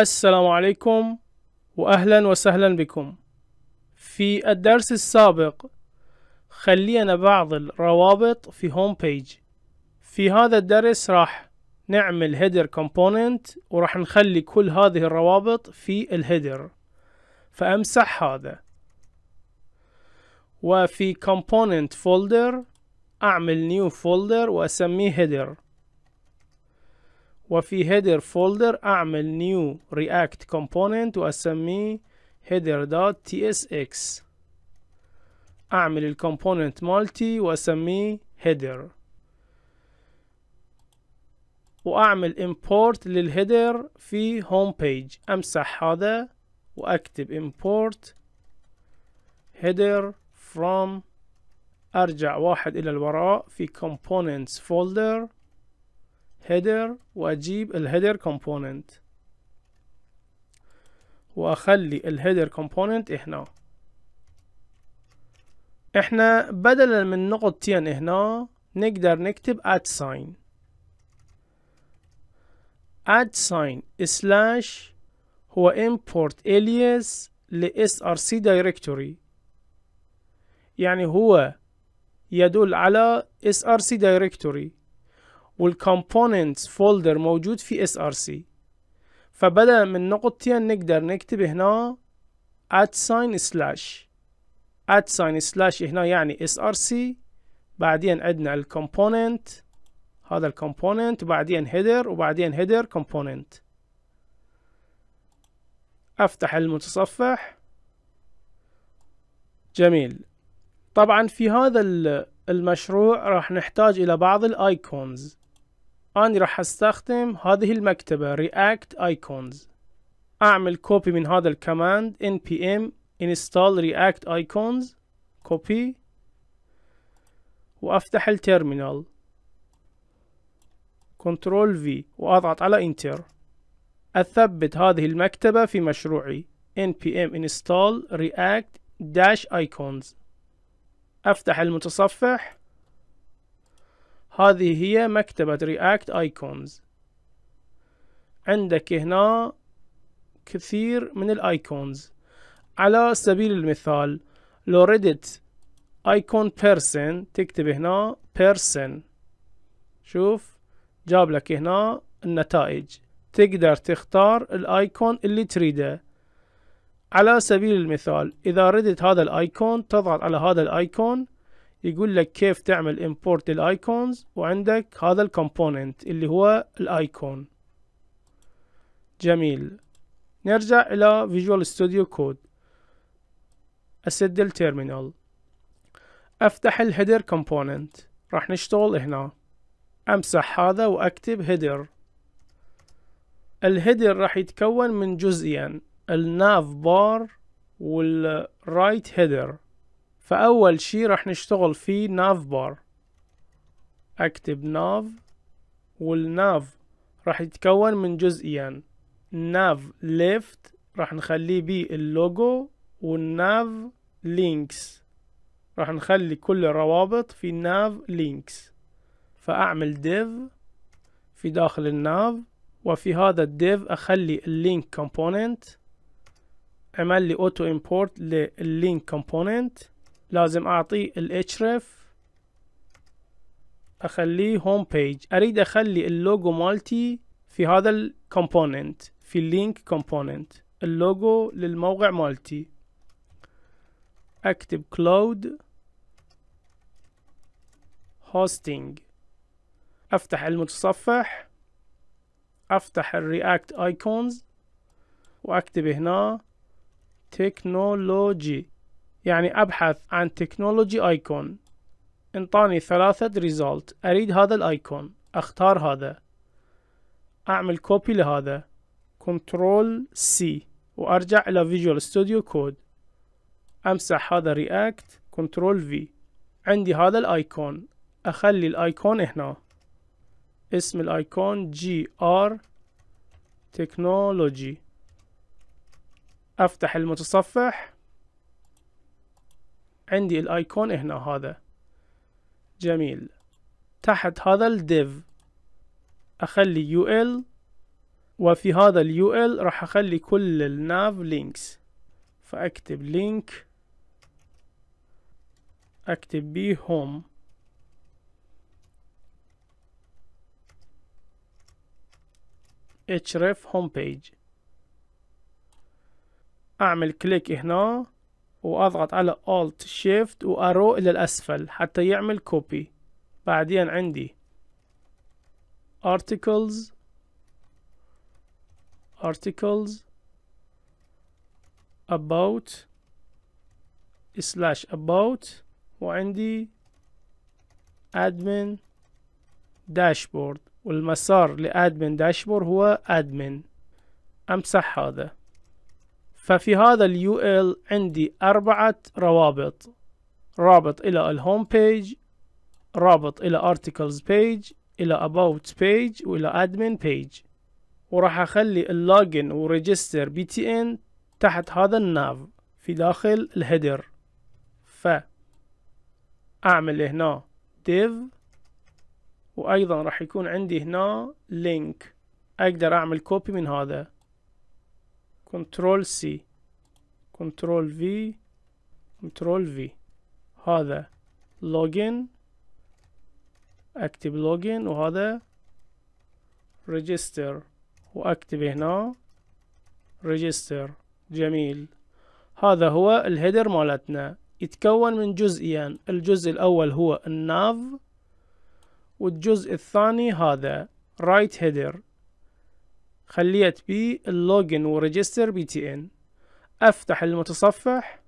السلام عليكم وأهلا وسهلا بكم في الدرس السابق خلينا بعض الروابط في هوم بيج في هذا الدرس راح نعمل هيدر كومبوننت وراح نخلي كل هذه الروابط في الهيدر فأمسح هذا وفي كومبوننت فولدر أعمل نيو فولدر وأسميه هيدر وفي هيدر فولدر اعمل نيو رياكت كومبوننت واسميه تي اس اكس اعمل الكومبوننت مالتي واسميه header واعمل import للهيدر في هوم بيج امسح هذا واكتب import header from ارجع واحد الى الوراء في components folder header واجيب ال header component واخلي ال header component هنا احنا بدلا من نقطتين هنا نقدر نكتب add sign add sign slash هو import alias ل src directory يعني هو يدل على src directory والcomponents folder موجود في src فبدل من نقطتين نقدر نكتب هنا at sign slash at sign slash هنا يعني src بعدين عندنا الكومبوننت هذا الكومبوننت بعدين header وبعدين header component افتح المتصفح جميل طبعا في هذا المشروع راح نحتاج الى بعض الايكونز أنا راح أستخدم هذه المكتبة React Icons أعمل كوبي من هذا الكماند npm install react icons copy وأفتح الترمينال Ctrl V وأضغط على Enter أثبت هذه المكتبة في مشروعي npm install react-icons أفتح المتصفح هذه هي مكتبة React Icons عندك هنا كثير من الايكونز على سبيل المثال لو ردت ايكون بيرسن تكتب هنا بيرسن شوف جاب لك هنا النتائج تقدر تختار الايكون اللي تريده على سبيل المثال اذا ردت هذا الايكون تضغط على هذا الايكون يقول لك كيف تعمل امبورت الايكونز وعندك هذا الكومبوننت اللي هو الايكون جميل نرجع الى Visual Studio Code اسد التيرمينال افتح الهيدر كومبوننت راح نشتغل هنا امسح هذا واكتب هيدر الهيدر راح يتكون من جزئين الناف بار والرايت هيدر فأول شي رح نشتغل فيه ناف بار أكتب ناف والناف رح يتكون من جزئين ناف ليفت رح نخليه بيه اللوجو والناف لينكس راح نخلي كل الروابط في ناف لينكس فأعمل div في داخل الناف وفي هذا الديف أخلي اللينك كومبوننت أعمل لي أوتو إمبورت لللينك كومبوننت لازم ال href اخليه هوم بيج اريد اخلي اللوجو مالتي في هذا الكومبوننت في اللينك كومبوننت اللوجو للموقع مالتي اكتب كلاود هوستنج افتح المتصفح افتح الرياكت ايكونز واكتب هنا تكنولوجي يعني أبحث عن تكنولوجي أيكون انطاني ثلاثة ريزالت أريد هذا الأيكون أختار هذا أعمل كوبي لهذا كنترول سي وأرجع إلى فيجوال ستوديو كود أمسح هذا رياكت كنترول في عندي هذا الأيكون أخلي الأيكون هنا اسم الأيكون جي آر تكنولوجي أفتح المتصفح عندي الايكون هنا هذا جميل تحت هذا الديف اخلي يو ال وفي هذا اليو ال راح اخلي كل الناف لينكس فاكتب لينك اكتب بيه هوم href home page اعمل كليك هنا واضغط على Alt Shift وارو الى الاسفل حتى يعمل كوبي بعدين عندي articles articles about slash about وعندي admin dashboard والمسار لادمن داشبورد هو admin امسح هذا ففي هذا اليو ال عندي أربعة روابط رابط إلى الهوم بيج رابط إلى articles page إلى about page وإلى admin page وراح أخلي اللوجن وريجستر بي تي ان تحت هذا الناف في داخل الهيدر ف أعمل هنا div وأيضا راح يكون عندي هنا link أقدر أعمل كوبي من هذا كنترول سي كنترول في كنترول في هذا لوجن اكتب لوجن وهذا ريجستر واكتب هنا ريجستر جميل هذا هو الهيدر مالتنا يتكون من جزئين الجزء الاول هو الناف والجزء الثاني هذا رايت right هيدر خليت بي اللوجن وريجستر بي تي ان افتح المتصفح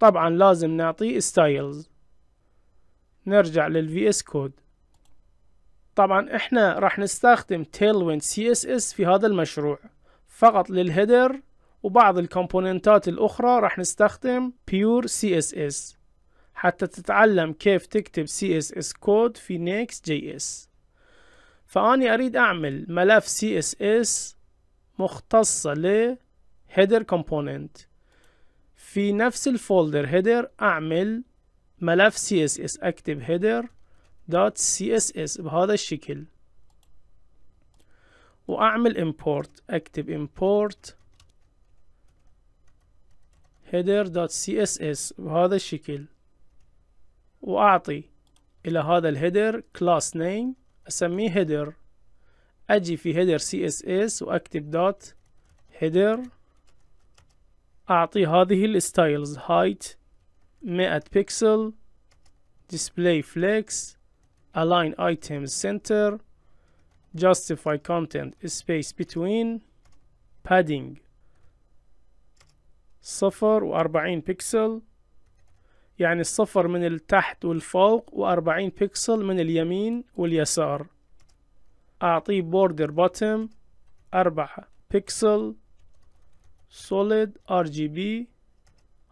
طبعا لازم نعطيه ستايلز نرجع للفي اس كود طبعا احنا راح نستخدم تيلويند سي اس اس في هذا المشروع فقط للهيدر وبعض الكومبوننتات الاخرى راح نستخدم بيور سي اس اس حتى تتعلم كيف تكتب سي اس اس كود في نيكس جي اس فأني أريد أعمل ملف CSS مختصة ل header component في نفس الفولدر header أعمل ملف CSS أكتب header dot css بهذا الشكل وأعمل import أكتب import header dot css بهذا الشكل وأعطي إلى هذا الهيدر class name اسميه header اجي في header css واكتب دوت header اعطي هذه الستايلز height 100 بيكسل display flex align items center justify content space between padding صفر وأربعين بيكسل يعني الصفر من التحت والفوق وأربعين بكسل من اليمين واليسار أعطيه بوردر بوتم أربعة بكسل سوليد ار جي بي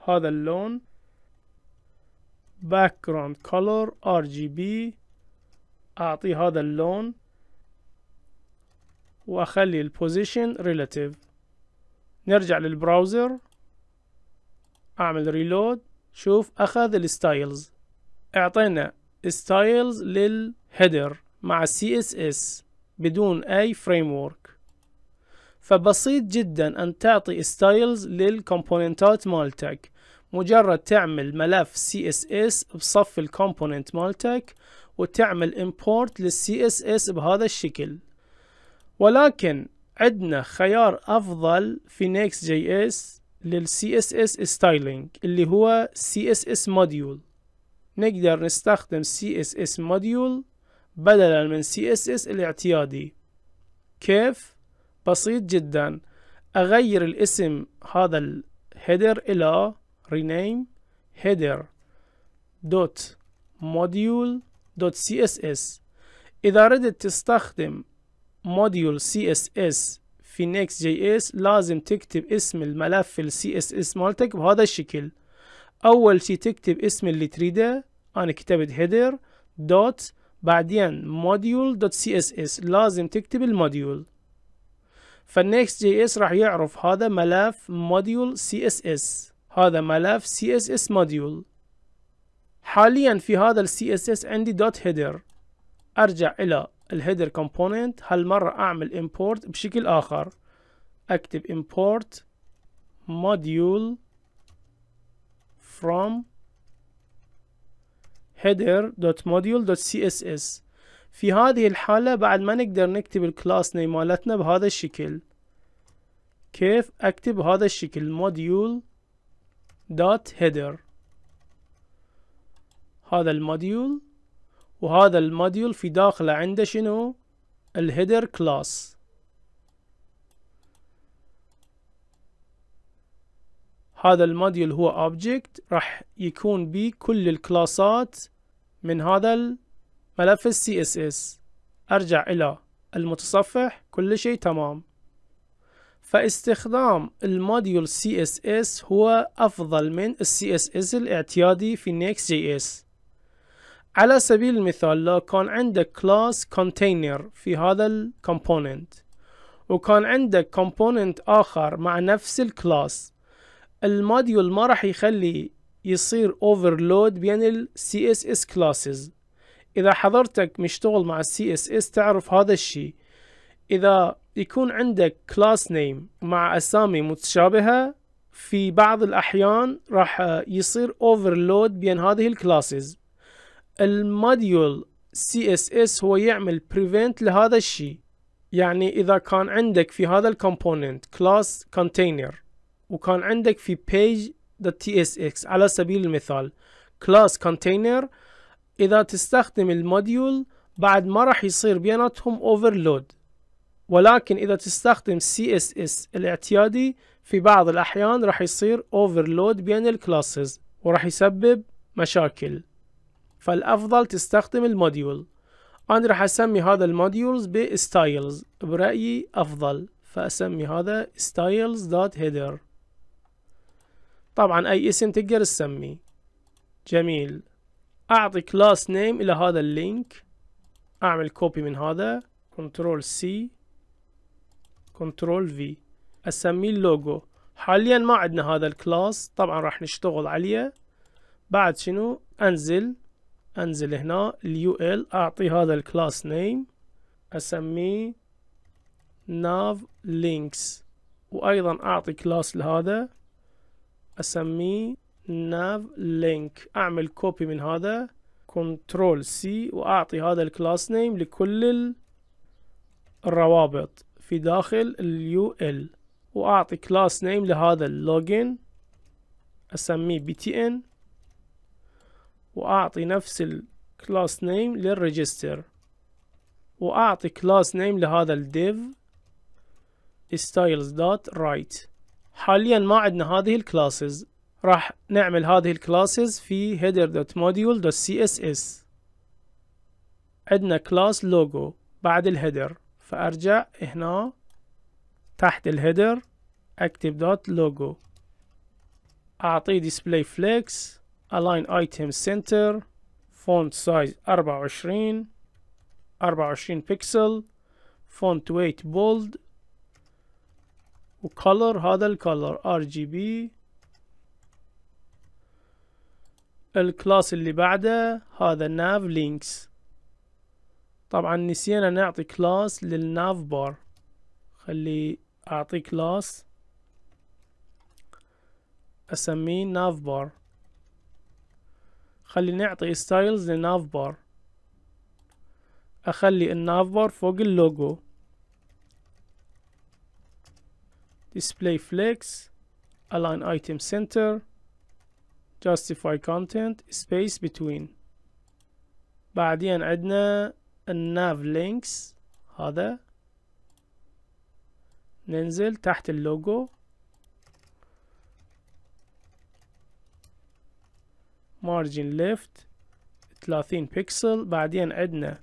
هذا اللون باك جراوند كولر ار جي بي أعطيه هذا اللون وأخلي البوزيشن ريلاتيف نرجع للبراوزر أعمل ريلود شوف أخذ الستايلز اعطينا ستايلز للهيدر مع السي اس اس بدون أي فريم ورك فبسيط جدا أن تعطي ستايلز للكومبوننتات مالتك مجرد تعمل ملف CSS بصف الكومبوننت مالتك وتعمل import للسي اس اس بهذا الشكل ولكن عندنا خيار أفضل في Next.js لل CSS Styling اللي هو CSS Module نقدر نستخدم CSS Module بدلا من CSS الاعتيادي كيف بسيط جدا اغير الاسم هذا ال header الى rename header dot module dot css اذا ردت تستخدم module css في نيكس جي اس لازم تكتب اسم الملف السي اس اس مالتك بهذا الشكل اول شي تكتب اسم اللي تريده انا كتبت هيدر دوت بعدين موديول دوت سي اس اس لازم تكتب الموديول فالنيكس جي اس راح يعرف هذا ملف موديول سي اس اس هذا ملف سي اس اس موديول حاليا في هذا السي اس اس عندي دوت هيدر ارجع الى الهيدر كومبوننت هالمرة اعمل امبورت بشكل اخر اكتب import module from header.module.css في هذه الحالة بعد ما نقدر نكتب الكلاس نيم مالتنا بهذا الشكل كيف اكتب هذا الشكل module.header dot header هذا الموديول وهذا الموديول في داخله عنده شنو الهيدر كلاس هذا الموديول هو اوبجكت راح يكون بيه كل الكلاسات من هذا الملف السي اس اس ارجع الى المتصفح كل شيء تمام فاستخدام الموديول CSS هو أفضل من السي اس اس الاعتيادي في Next.js على سبيل المثال لو كان عندك class container في هذا component وكان عندك component آخر مع نفس class الموديول ما راح يخلي يصير overload بين ال CSS classes إذا حضرتك مشتغل مع ال CSS تعرف هذا الشيء إذا يكون عندك class name مع أسامي متشابهة في بعض الأحيان راح يصير overload بين هذه classes الموديول سي اس اس هو يعمل بريفنت لهذا الشيء يعني اذا كان عندك في هذا الكومبوننت كلاس كونتينر وكان عندك في page تي اس اكس على سبيل المثال كلاس كونتينر اذا تستخدم الموديول بعد ما راح يصير بيناتهم اوفرلود ولكن اذا تستخدم سي اس اس الاعتيادي في بعض الاحيان راح يصير اوفرلود بين الكلاسز وراح يسبب مشاكل فالأفضل تستخدم الموديول أنا راح أسمي هذا الموديولز بستايلز برأيي أفضل فأسمي هذا styles.header طبعا أي اسم تقدر تسميه جميل أعطي class name إلى هذا اللينك أعمل copy من هذا Ctrl C Ctrl V أسميه اللوجو حاليا ما عندنا هذا الكلاس طبعا راح نشتغل عليه بعد شنو أنزل انزل هنا اليو ال اعطي هذا الكلاس نيم اسميه ناف لينكس وايضا اعطي كلاس لهذا اسميه ناف لينك اعمل كوبي من هذا كنترول سي واعطي هذا الكلاس نيم لكل الروابط في داخل اليو ال واعطي كلاس نيم لهذا اللوجن اسميه بي تي ان واعطي نفس الكلاس نيم للريجستر واعطي class name لهذا الديف styles styles.write حاليا ما عندنا هذه classes راح نعمل هذه classes في header.module.css عندنا class logo بعد header فارجع هنا تحت الهيدر اكتب دوت اعطيه display flex align item center font size 24 24 بكسل font weight bold و color هذا ال color RGB الكلاس اللي بعده هذا nav links طبعا نسينا نعطي كلاس للناف بار خلي اعطي كلاس اسميه ناف بار خلي نعطي ستايلز لناف بار أخلي الناف بار فوق اللوجو display flex align item center justify content space between بعدين عندنا الناف لينكس هذا ننزل تحت اللوجو مارجن ليفت 30 بيكسل بعدين عندنا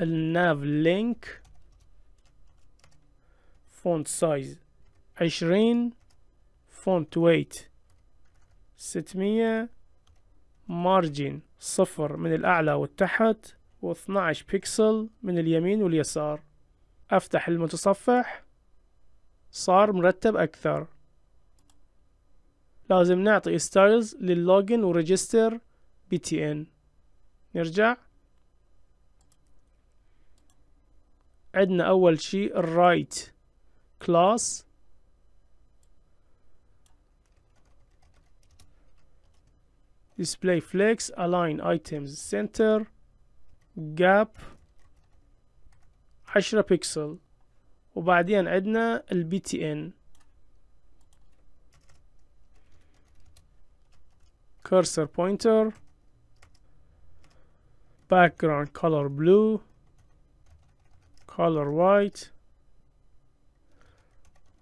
الناف لينك فونت سايز 20 فونت ويت 600 مارجن صفر من الأعلى والتحت و12 بيكسل من اليمين واليسار أفتح المتصفح صار مرتب أكثر لازم نعطي ستايلز لللوجن وريجستر بي تي ان نرجع عندنا اول شيء الرايت كلاس display flex align items center gap 10 بيكسل وبعدين عندنا ال btn cursor pointer background color blue color white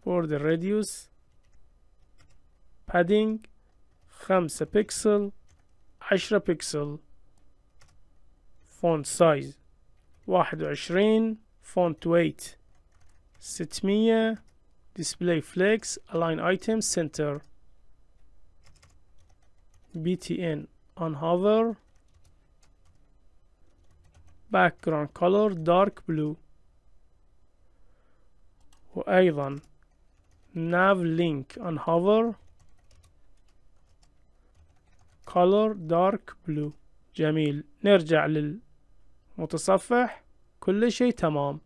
border radius padding 5 pixel 10 pixel font size 21 font weight 600 display flex align item center btn on hover background color dark blue وأيضا nav link on hover color dark blue جميل نرجع للمتصفح كل شيء تمام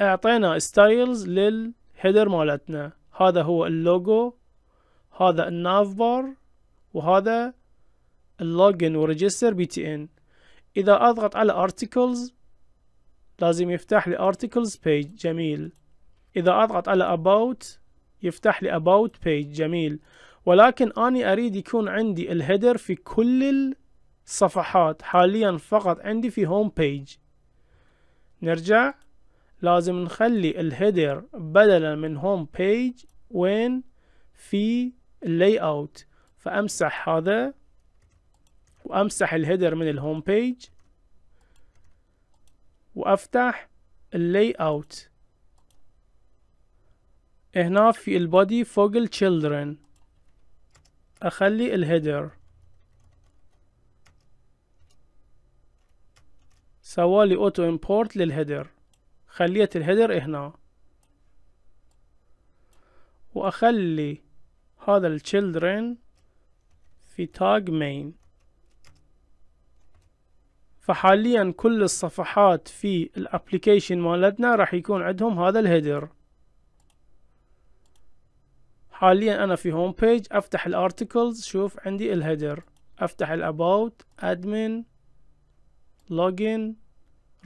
اعطينا ستايلز للهيدر مالتنا هذا هو اللوجو هذا الناف بار وهذا اللوجن وريجستر بي تي ان اذا اضغط على articles لازم يفتح لي articles page جميل اذا اضغط على about يفتح لي about page جميل ولكن اني اريد يكون عندي الهيدر في كل الصفحات حاليا فقط عندي في هوم بيج نرجع لازم نخلي الهيدر بدلا من هوم بيج وين في اللاي اوت فامسح هذا وامسح الهيدر من الهوم بيج وافتح اللاي اوت هنا في البودي فوق التشيلدرن اخلي الهيدر سوالي اوتو امبورت للهيدر خليت الهيدر هنا واخلي هذا التشيلدرن في تاج مين فحاليا كل الصفحات في الابليكيشن مالتنا راح يكون عندهم هذا الهيدر حاليا انا في هوم بيج افتح الارتكلز شوف عندي الهيدر افتح الاباوت ادمن لوجن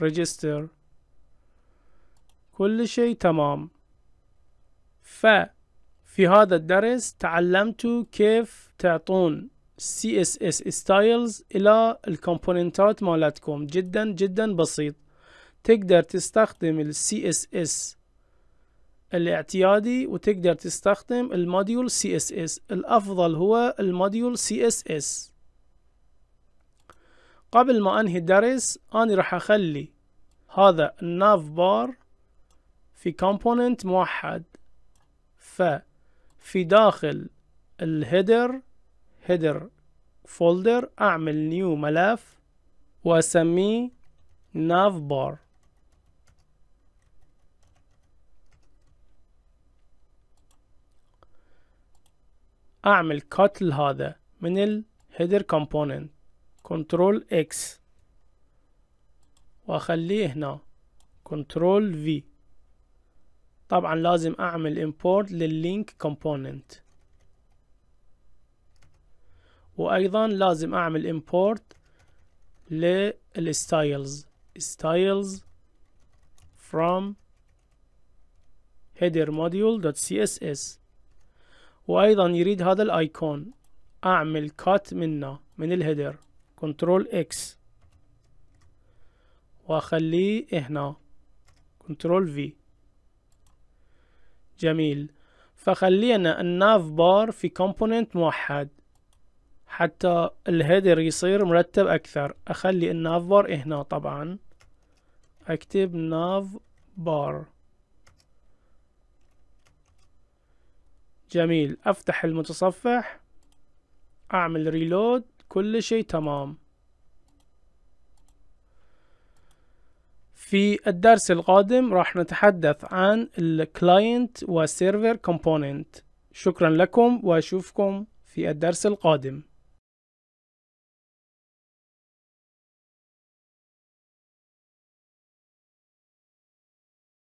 ريجستر كل شيء تمام ف في هذا الدرس تعلمتوا كيف تعطون سي اس اس ستايلز الى الكومبوننتات مالتكم جدا جدا بسيط تقدر تستخدم السي اس اس الاعتيادي وتقدر تستخدم الموديول سي اس اس الافضل هو الموديول سي اس اس قبل ما انهي الدرس انا راح اخلي هذا الناف بار في كومبوننت موحد ففي داخل الهيدر header folder أعمل new ملف وأسميه navbar أعمل cut لهذا من ال header component control x وأخليه هنا control v طبعا لازم أعمل import للlink component وايضا لازم اعمل import للستايلز styles from header module.css وايضا يريد هذا الايكون اعمل كات منه من الهيدر كنترول اكس واخليه هنا كنترول في جميل فخلينا الناف بار في كومبوننت موحد حتى الهيدر يصير مرتب أكثر أخلي الناف بار هنا طبعا أكتب ناف بار جميل أفتح المتصفح أعمل ريلود كل شيء تمام في الدرس القادم راح نتحدث عن الكلاينت والسيرفر كومبوننت شكرا لكم واشوفكم في الدرس القادم